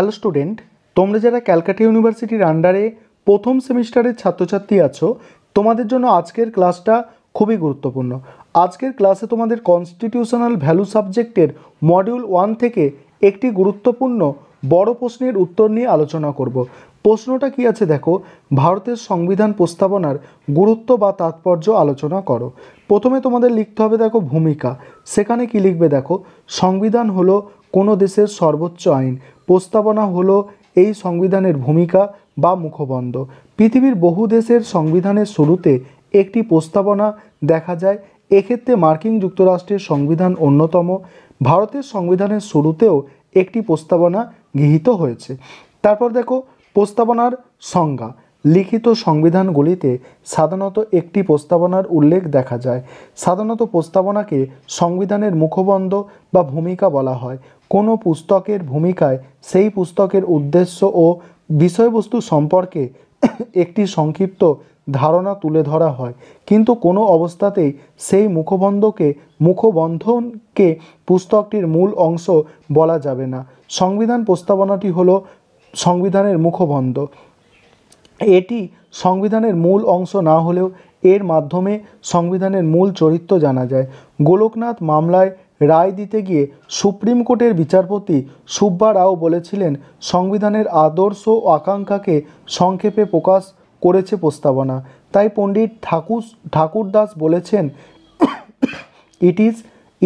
hello student তোমরা যারা ক্যালকাটা ইউনিভার্সিটির আন্ডারে প্রথম সেমিস্টারের ছাত্রছাত্রী আছো তোমাদের জন্য আজকের ক্লাসটা খুবই গুরুত্বপূর্ণ আজকের ক্লাসে তোমাদের কনস্টিটিউশনাল ভ্যালু সাবজেক্টের মডিউল ওয়ান থেকে একটি গুরুত্বপূর্ণ বড় প্রশ্নের উত্তর নিয়ে আলোচনা করব প্রশ্নটা কি আছে দেখো ভারতের সংবিধান প্রস্তাবনার গুরুত্ব বা তাৎপর্য আলোচনা করো প্রথমে তোমাদের লিখতে হবে দেখো ভূমিকা সেখানে কি লিখবে দেখো সংবিধান হলো কোনো দেশের সর্বোচ্চ আইন প্রস্তাবনা হলো এই সংবিধানের ভূমিকা বা মুখবন্ধ পৃথিবীর বহু দেশের সংবিধানের শুরুতে একটি প্রস্তাবনা দেখা যায় এক্ষেত্রে মার্কিন যুক্তরাষ্ট্রের সংবিধান অন্যতম ভারতের সংবিধানের শুরুতেও একটি প্রস্তাবনা গৃহীত হয়েছে তারপর দেখো প্রস্তাবনার সংজ্ঞা লিখিত সংবিধানগুলিতে সাধারণত একটি প্রস্তাবনার উল্লেখ দেখা যায় সাধারণত প্রস্তাবনাকে সংবিধানের মুখবন্ধ বা ভূমিকা বলা হয় কোনো পুস্তকের ভূমিকায় সেই পুস্তকের উদ্দেশ্য ও বিষয়বস্তু সম্পর্কে একটি সংক্ষিপ্ত ধারণা তুলে ধরা হয় কিন্তু কোনো অবস্থাতেই সেই মুখবন্ধকে মুখবন্ধনকে পুস্তকটির মূল অংশ বলা যাবে না সংবিধান প্রস্তাবনাটি হলো সংবিধানের মুখবন্ধ এটি সংবিধানের মূল অংশ না হলেও এর মাধ্যমে সংবিধানের মূল চরিত্র জানা যায় গোলকনাথ মামলায় রায় দিতে গিয়ে সুপ্রিম কোর্টের বিচারপতি সুব্বা রাও বলেছিলেন সংবিধানের আদর্শ ও আকাঙ্ক্ষাকে সংক্ষেপে প্রকাশ করেছে প্রস্তাবনা তাই পণ্ডিত ঠাকুর ঠাকুরদাস বলেছেন it is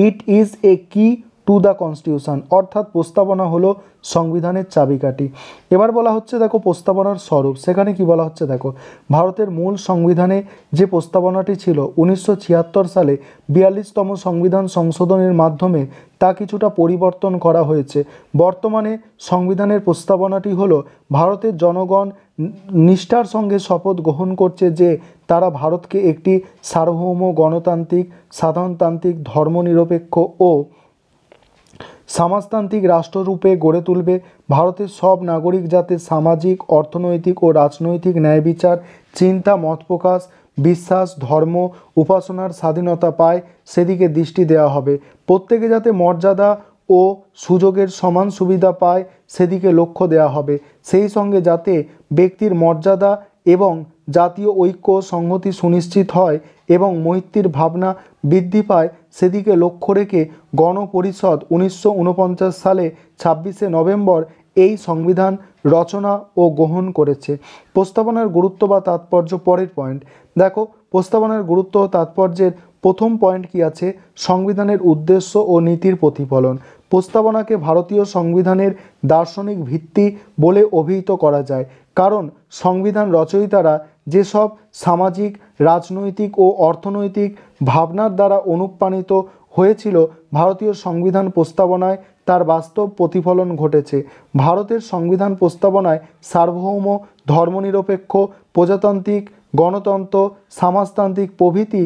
it is a কি টু দ্য কনস্টিটিউশন অর্থাৎ প্রস্তাবনা হলো সংবিধানের চাবিকাঠি এবার বলা হচ্ছে দেখো প্রস্তাবনার স্বরূপ সেখানে কি বলা হচ্ছে দেখো ভারতের মূল সংবিধানে যে প্রস্তাবনাটি ছিল উনিশশো সালে বিয়াল্লিশতম সংবিধান সংশোধনের মাধ্যমে তা কিছুটা পরিবর্তন করা হয়েছে বর্তমানে সংবিধানের প্রস্তাবনাটি হল ভারতের জনগণ নিষ্ঠার সঙ্গে শপথ গ্রহণ করছে যে তারা ভারতকে একটি সার্বভৌম গণতান্ত্রিক সাধারণতান্ত্রিক ধর্মনিরপেক্ষ ও সমাজতান্ত্রিক রাষ্ট্ররূপে গড়ে তুলবে ভারতের সব নাগরিক যাতে সামাজিক অর্থনৈতিক ও রাজনৈতিক ন্যায় বিচার চিন্তা মত প্রকাশ বিশ্বাস ধর্ম উপাসনার স্বাধীনতা পায় সেদিকে দৃষ্টি দেওয়া হবে প্রত্যেকে যাতে মর্যাদা ও সুযোগের সমান সুবিধা পায় সেদিকে লক্ষ্য দেওয়া হবে সেই সঙ্গে যাতে ব্যক্তির মর্যাদা এবং জাতীয় ঐক্য সংহতি সুনিশ্চিত হয় এবং মৈত্রীর ভাবনা বৃদ্ধি পায় সেদিকে লক্ষ্য রেখে গণপরিষদ উনিশশো উনপঞ্চাশ সালে ছাব্বিশে নভেম্বর এই সংবিধান রচনা ও গ্রহণ করেছে প্রস্তাবনার গুরুত্ব বা তাৎপর্য পরের পয়েন্ট দেখো প্রস্তাবনার গুরুত্ব ও তাৎপর্যের প্রথম পয়েন্ট কি আছে সংবিধানের উদ্দেশ্য ও নীতির প্রতিফলন প্রস্তাবনাকে ভারতীয় সংবিধানের দার্শনিক ভিত্তি বলে অভিহিত করা যায় কারণ সংবিধান রচয়িতারা যেসব সামাজিক রাজনৈতিক ও অর্থনৈতিক ভাবনার দ্বারা অনুপ্রাণিত হয়েছিল ভারতীয় সংবিধান প্রস্তাবনায় তার বাস্তব প্রতিফলন ঘটেছে ভারতের সংবিধান প্রস্তাবনায় সার্বভৌম ধর্মনিরপেক্ষ প্রজাতান্ত্রিক গণতন্ত্র সমাজতান্ত্রিক প্রভৃতি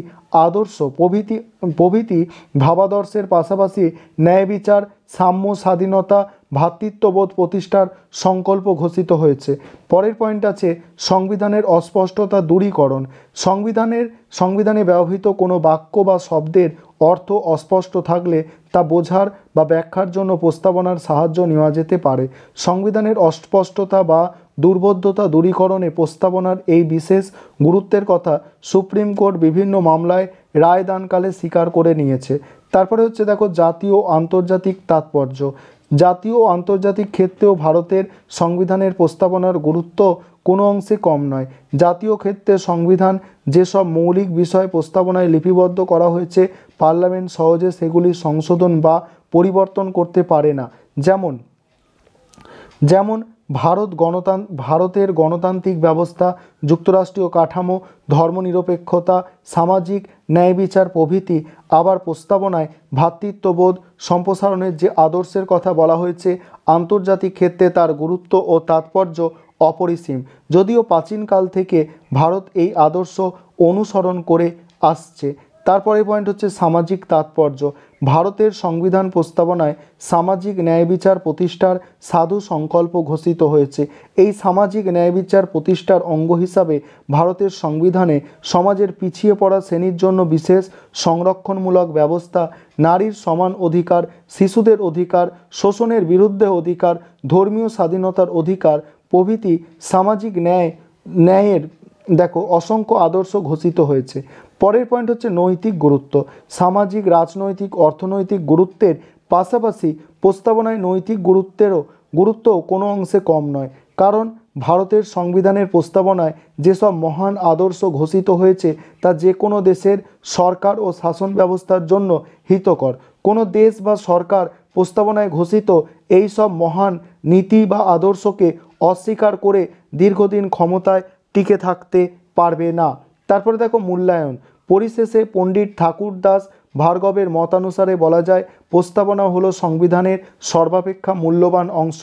আদর্শ প্রভৃতি প্রভৃতি ভাবাদর্শের পাশাপাশি ন্যায় বিচার সাম্য স্বাধীনতা ভ্রাতৃত্ববোধ প্রতিষ্ঠার সংকল্প ঘোষিত হয়েছে পরের পয়েন্ট আছে সংবিধানের অস্পষ্টতা দূরীকরণ সংবিধানের সংবিধানে ব্যবহৃত কোনো বাক্য বা শব্দের অর্থ অস্পষ্ট থাকলে তা বোঝার বা ব্যাখ্যার জন্য প্রস্তাবনার সাহায্য নেওয়া যেতে পারে সংবিধানের অস্পষ্টতা বা দুর্বোধ্যতা দূরীকরণে প্রস্তাবনার এই বিশেষ গুরুত্বের কথা সুপ্রিম কোর্ট বিভিন্ন মামলায় রায়দানকালে স্বীকার করে নিয়েছে তারপরে হচ্ছে দেখো জাতীয় আন্তর্জাতিক তাৎপর্য জাতীয় আন্তর্জাতিক ক্ষেত্রেও ভারতের সংবিধানের প্রস্তাবনার গুরুত্ব কোনো অংশে কম নয় জাতীয় ক্ষেত্রে সংবিধান যেসব মৌলিক বিষয় প্রস্তাবনায় লিপিবদ্ধ করা হয়েছে পার্লামেন্ট সহজে সেগুলি সংশোধন বা পরিবর্তন করতে পারে না যেমন যেমন ভারত গণতান ভারতের গণতান্ত্রিক ব্যবস্থা যুক্তরাষ্ট্রীয় কাঠামো ধর্মনিরপেক্ষতা সামাজিক ন্যায় বিচার প্রভৃতি আবার প্রস্তাবনায় ভ্রাতৃত্ববোধ সম্প্রসারণের যে আদর্শের কথা বলা হয়েছে আন্তর্জাতিক ক্ষেত্রে তার গুরুত্ব ও তাৎপর্য অপরিসীম যদিও প্রাচীনকাল থেকে ভারত এই আদর্শ অনুসরণ করে আসছে তারপরে পয়েন্ট হচ্ছে সামাজিক তাৎপর্য ভারতের সংবিধান প্রস্তাবনায় সামাজিক ন্যায় বিচার প্রতিষ্ঠার সাধু সংকল্প ঘোষিত হয়েছে এই সামাজিক ন্যায় বিচার প্রতিষ্ঠার অঙ্গ হিসাবে ভারতের সংবিধানে সমাজের পিছিয়ে পড়া শ্রেণীর জন্য বিশেষ সংরক্ষণমূলক ব্যবস্থা নারীর সমান অধিকার শিশুদের অধিকার শোষণের বিরুদ্ধে অধিকার ধর্মীয় স্বাধীনতার অধিকার প্রভৃতি সামাজিক ন্যায় ন্যায়ের দেখো অসংখ্য আদর্শ ঘোষিত হয়েছে পরের পয়েন্ট হচ্ছে নৈতিক গুরুত্ব সামাজিক রাজনৈতিক অর্থনৈতিক গুরুত্বের পাশাপাশি প্রস্তাবনায় নৈতিক গুরুত্বেরও গুরুত্ব কোনো অংশে কম নয় কারণ ভারতের সংবিধানের প্রস্তাবনায় যেসব মহান আদর্শ ঘোষিত হয়েছে তা যে কোনো দেশের সরকার ও শাসন ব্যবস্থার জন্য হিতকর কোনো দেশ বা সরকার প্রস্তাবনায় ঘোষিত এই সব মহান নীতি বা আদর্শকে অস্বীকার করে দীর্ঘদিন ক্ষমতায় টিকে থাকতে পারবে না তারপরে দেখো মূল্যায়ন পরিশেষে পণ্ডিত ঠাকুর দাস ভার্গবের মতানুসারে বলা যায় প্রস্তাবনা হলো সংবিধানের সর্বাপেক্ষা মূল্যবান অংশ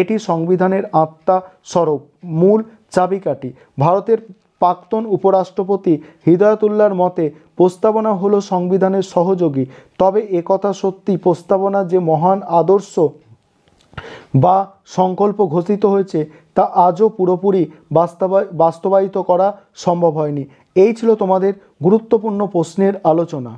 এটি সংবিধানের আত্মা স্বরূপ মূল চাবিকাঠি ভারতের প্রাক্তন উপরাষ্ট্রপতি হৃদয়তুল্লার মতে প্রস্তাবনা হলো সংবিধানের সহযোগী তবে একথা সত্যি প্রস্তাবনা যে মহান আদর্শ বা সংকল্প ঘোষিত হয়েছে তা আজও পুরোপুরি বাস্তবায়িত করা সম্ভব হয়নি এই ছিল তোমাদের গুরুত্বপূর্ণ প্রশ্নের আলোচনা